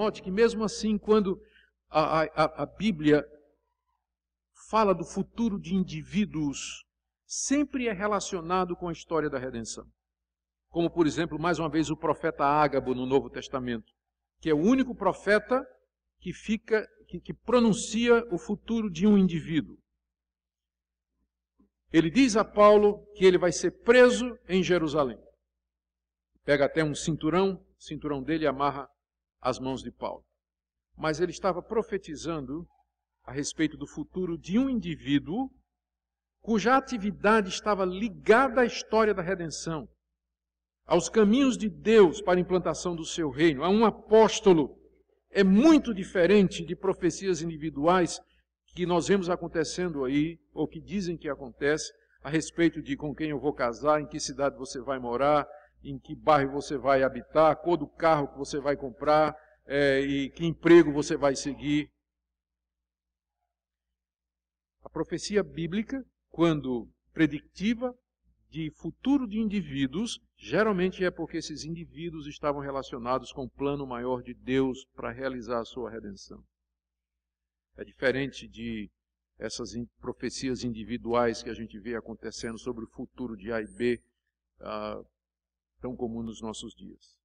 Note que, mesmo assim, quando a, a, a Bíblia fala do futuro de indivíduos, sempre é relacionado com a história da redenção. Como, por exemplo, mais uma vez, o profeta Ágabo no Novo Testamento, que é o único profeta que fica que, que, pronuncia o futuro de um indivíduo. Ele diz a Paulo que ele vai ser preso em Jerusalém. Pega até um cinturão, o cinturão dele amarra às mãos de Paulo. Mas ele estava profetizando a respeito do futuro de um indivíduo cuja atividade estava ligada à história da redenção, aos caminhos de Deus para a implantação do seu reino, a um apóstolo. É muito diferente de profecias individuais que nós vemos acontecendo aí, ou que dizem que acontece, a respeito de com quem eu vou casar, em que cidade você vai morar, em que bairro você vai habitar, a cor do carro que você vai comprar é, e que emprego você vai seguir. A profecia bíblica, quando predictiva de futuro de indivíduos, geralmente é porque esses indivíduos estavam relacionados com o plano maior de Deus para realizar a sua redenção. É diferente de essas profecias individuais que a gente vê acontecendo sobre o futuro de A e B, ah, tão comum nos nossos dias.